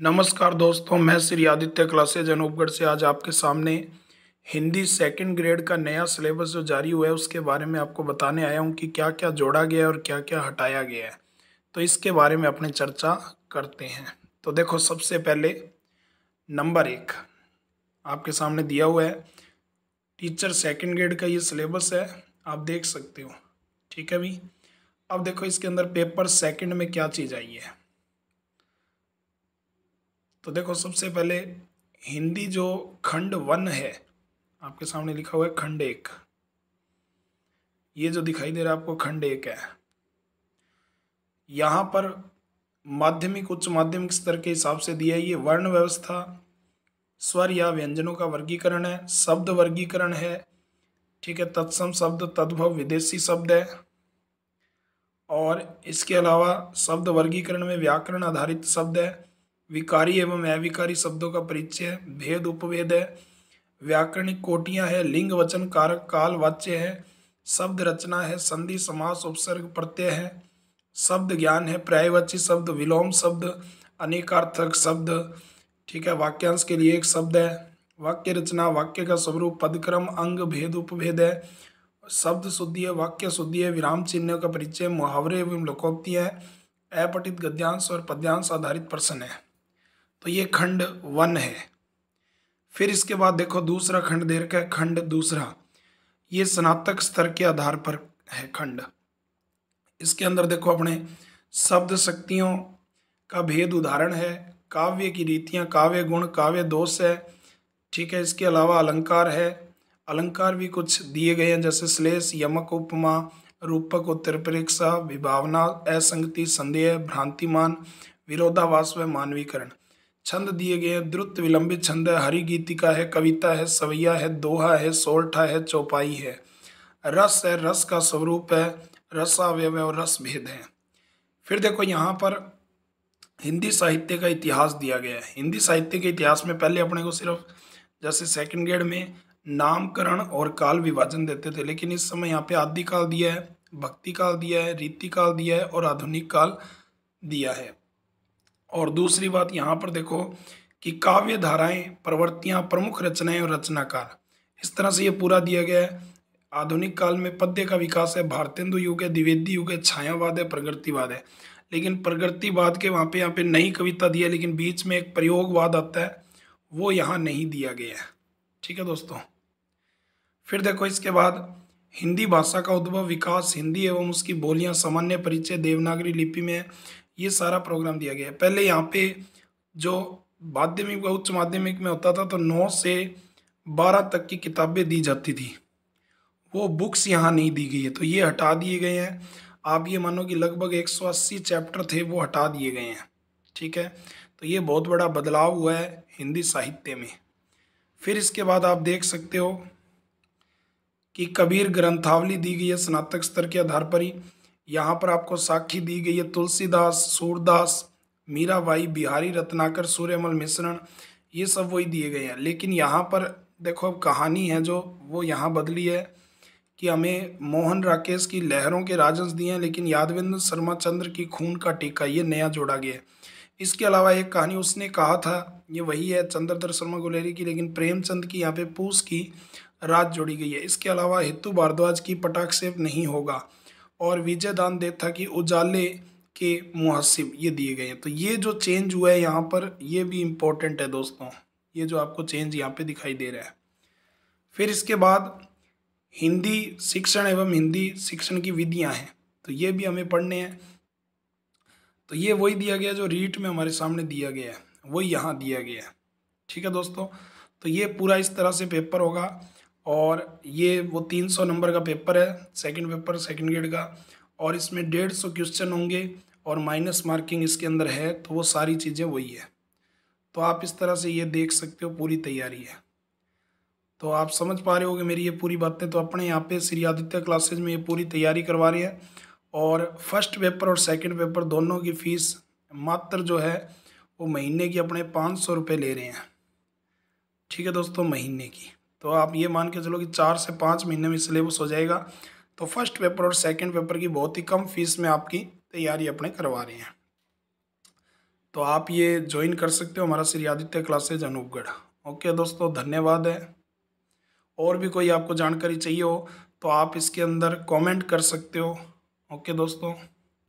नमस्कार दोस्तों मैं श्री आदित्य क्लासेज अनूपगढ़ से आज आपके सामने हिंदी सेकंड ग्रेड का नया सिलेबस जो जारी हुआ है उसके बारे में आपको बताने आया हूँ कि क्या क्या जोड़ा गया है और क्या क्या हटाया गया है तो इसके बारे में अपने चर्चा करते हैं तो देखो सबसे पहले नंबर एक आपके सामने दिया हुआ है टीचर सेकेंड ग्रेड का ये सिलेबस है आप देख सकते हो ठीक है भाई अब देखो इसके अंदर पेपर सेकेंड में क्या चीज़ आई है तो देखो सबसे पहले हिंदी जो खंड वन है आपके सामने लिखा हुआ है खंड एक ये जो दिखाई दे रहा है आपको खंड एक है यहाँ पर माध्यमिक उच्च माध्यमिक स्तर के हिसाब से दिया है ये वर्ण व्यवस्था स्वर या व्यंजनों का वर्गीकरण है शब्द वर्गीकरण है ठीक है तत्सम शब्द तद्भव विदेशी शब्द है और इसके अलावा शब्द वर्गीकरण में व्याकरण आधारित शब्द है विकारी एवं अविकारी शब्दों का परिचय भेद उपभेद है व्याकरणिक कोटियां है लिंग वचन कारक काल वाच्य है शब्द रचना है संधि समास उपसर्ग प्रत्यय है शब्द ज्ञान है प्रायवाची शब्द विलोम शब्द अनेकार्थक शब्द ठीक है वाक्यांश के लिए एक शब्द है वाक्य रचना वाक्य का स्वरूप पदक्रम अंग भेद उपभेद है शब्द शुद्धि है वाक्य शुद्धि है विराम चिन्ह का परिचय मुहावरे एवं लोकोक्ति है अपठित गद्यांश और पद्यांश आधारित प्रश्न है तो ये खंड वन है फिर इसके बाद देखो दूसरा खंड दे रखा है खंड दूसरा ये स्नातक स्तर के आधार पर है खंड इसके अंदर देखो अपने शब्द शक्तियों का भेद उदाहरण है काव्य की रीतियाँ काव्य गुण काव्य दोष है ठीक है इसके अलावा अलंकार है अलंकार भी कुछ दिए गए हैं जैसे श्लेष यमक उपमा रूपक उत्तरपरीक्षा विभावना असंगति संदेह भ्रांतिमान विरोधावास व मानवीकरण छंद दिए गए हैं द्रुत विलंबित छंद है हरि गीतिका है कविता है सवैया है दोहा है सोरठा है चौपाई है रस है रस का स्वरूप है रसावयव और रस भेद है फिर देखो यहाँ पर हिंदी साहित्य का इतिहास दिया गया है हिंदी साहित्य के इतिहास में पहले अपने को सिर्फ जैसे सेकंड ग्रेड में नामकरण और काल विभाजन देते थे लेकिन इस समय यहाँ पे आदि काल दिया है भक्ति काल दिया है रीति काल दिया है और आधुनिक काल दिया है और दूसरी बात यहाँ पर देखो कि काव्य धाराएं प्रवृत्तियाँ प्रमुख रचनाएं और रचनाकार इस तरह से ये पूरा दिया गया है आधुनिक काल में पद्य का विकास है भारतेंदु युग है द्विवेदी युग है छायावाद है प्रगतिवाद है लेकिन प्रगतिवाद के वहाँ पे यहाँ पे नई कविता दी है लेकिन बीच में एक प्रयोगवाद आता है वो यहाँ नहीं दिया गया है ठीक है दोस्तों फिर देखो इसके बाद हिंदी भाषा का उद्भव विकास हिंदी एवं उसकी बोलियां सामान्य परिचय देवनागरी लिपि में ये सारा प्रोग्राम दिया गया है पहले यहाँ पे जो माध्यमिक व उच्च माध्यमिक में होता था तो नौ से बारह तक की किताबें दी जाती थी वो बुक्स यहाँ नहीं दी गई है तो ये हटा दिए गए हैं आप ये मानो कि लगभग 180 चैप्टर थे वो हटा दिए गए हैं ठीक है तो ये बहुत बड़ा बदलाव हुआ है हिंदी साहित्य में फिर इसके बाद आप देख सकते हो कि कबीर ग्रंथावली दी गई है स्नातक स्तर के आधार पर ही यहाँ पर आपको साखी दी गई है तुलसीदास सूरदास मीराबाई बिहारी रत्नाकर सूर्यमल मिश्रण ये सब वही दिए गए हैं लेकिन यहाँ पर देखो अब कहानी है जो वो यहाँ बदली है कि हमें मोहन राकेश की लहरों के राजंस दिए हैं लेकिन यादवेंद्र शर्मा चंद्र की खून का टीका ये नया जोड़ा गया है इसके अलावा एक कहानी उसने कहा था ये वही है चंद्रधर शर्मा गुलेरी की लेकिन प्रेमचंद की यहाँ पे पूस की रात जोड़ी गई है इसके अलावा हितू भारद्वाज की पटाक्षेप नहीं होगा और विजय दान देता की उजाले के मुहसिब ये दिए गए हैं तो ये जो चेंज हुआ है यहाँ पर ये भी इम्पोर्टेंट है दोस्तों ये जो आपको चेंज यहाँ पे दिखाई दे रहा है फिर इसके बाद हिंदी शिक्षण एवं हिंदी शिक्षण की विधियाँ हैं तो ये भी हमें पढ़ने हैं तो ये वही दिया गया जो रीट में हमारे सामने दिया गया है वही यहाँ दिया गया है ठीक है दोस्तों तो ये पूरा इस तरह से पेपर होगा और ये वो तीन सौ नंबर का पेपर है सेकंड पेपर सेकंड ग्रेड का और इसमें डेढ़ सौ क्वेश्चन होंगे और माइनस मार्किंग इसके अंदर है तो वो सारी चीज़ें वही है तो आप इस तरह से ये देख सकते हो पूरी तैयारी है तो आप समझ पा रहे हो मेरी ये पूरी बातें तो अपने यहाँ पे श्री आदित्य क्लासेज में ये पूरी तैयारी करवा रहे हैं और फर्स्ट पेपर और सेकेंड पेपर दोनों की फ़ीस मात्र जो है वो महीने की अपने पाँच सौ रुपये ले रहे हैं ठीक है दोस्तों महीने की तो आप ये मान के चलो कि चार से पाँच महीने में सिलेबस हो जाएगा तो फर्स्ट पेपर और सेकंड पेपर की बहुत ही कम फीस में आपकी तैयारी अपने करवा रहे हैं तो आप ये ज्वाइन कर सकते हो हमारा श्री आदित्य क्लासेज अनूपगढ़ ओके दोस्तों धन्यवाद है और भी कोई आपको जानकारी चाहिए हो तो आप इसके अंदर कमेंट कर सकते हो ओके दोस्तों